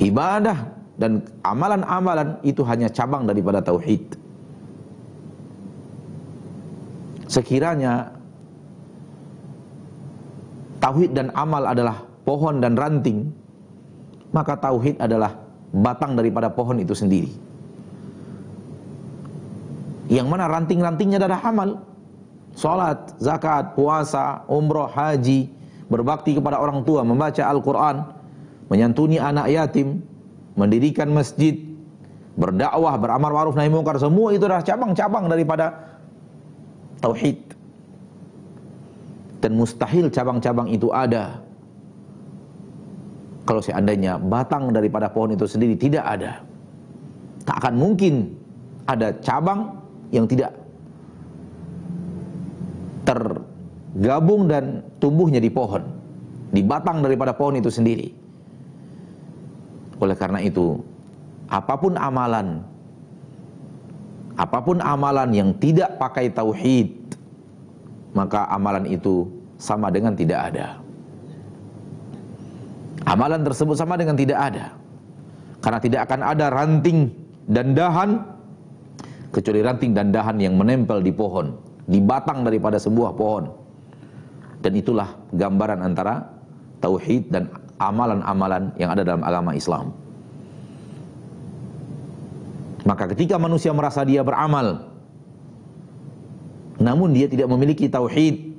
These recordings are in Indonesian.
ibadah dan amalan-amalan itu hanya cabang daripada tauhid. Sekiranya tauhid dan amal adalah pohon dan ranting, maka tauhid adalah batang daripada pohon itu sendiri. Yang mana ranting-rantingnya adalah amal. Salat, zakat, puasa, umroh, haji, berbakti kepada orang tua, membaca Al-Quran, menyantuni anak yatim, mendirikan masjid, berdakwah, beramar ma'ruf nahi mungkar, semua itu adalah cabang-cabang daripada tauhid. Dan mustahil cabang-cabang itu ada kalau seandainya batang daripada pohon itu sendiri tidak ada. Tak akan mungkin ada cabang yang tidak tergabung dan tumbuhnya di pohon, di batang daripada pohon itu sendiri. Oleh karena itu, apapun amalan, apapun amalan yang tidak pakai tauhid, maka amalan itu sama dengan tidak ada. Amalan tersebut sama dengan tidak ada. Karena tidak akan ada ranting dan dahan kecuali ranting dan dahan yang menempel di pohon, di batang daripada sebuah pohon. Dan itulah gambaran antara tauhid dan amalan-amalan yang ada dalam agama Islam. Maka ketika manusia merasa dia beramal namun dia tidak memiliki tauhid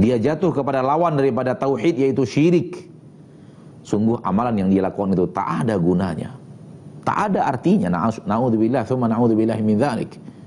dia jatuh kepada lawan daripada tauhid yaitu syirik. Sungguh amalan yang dia lakukan itu tak ada gunanya. Tak ada artinya. Na'udzubillah, thumma na'udzubillah min dzalik.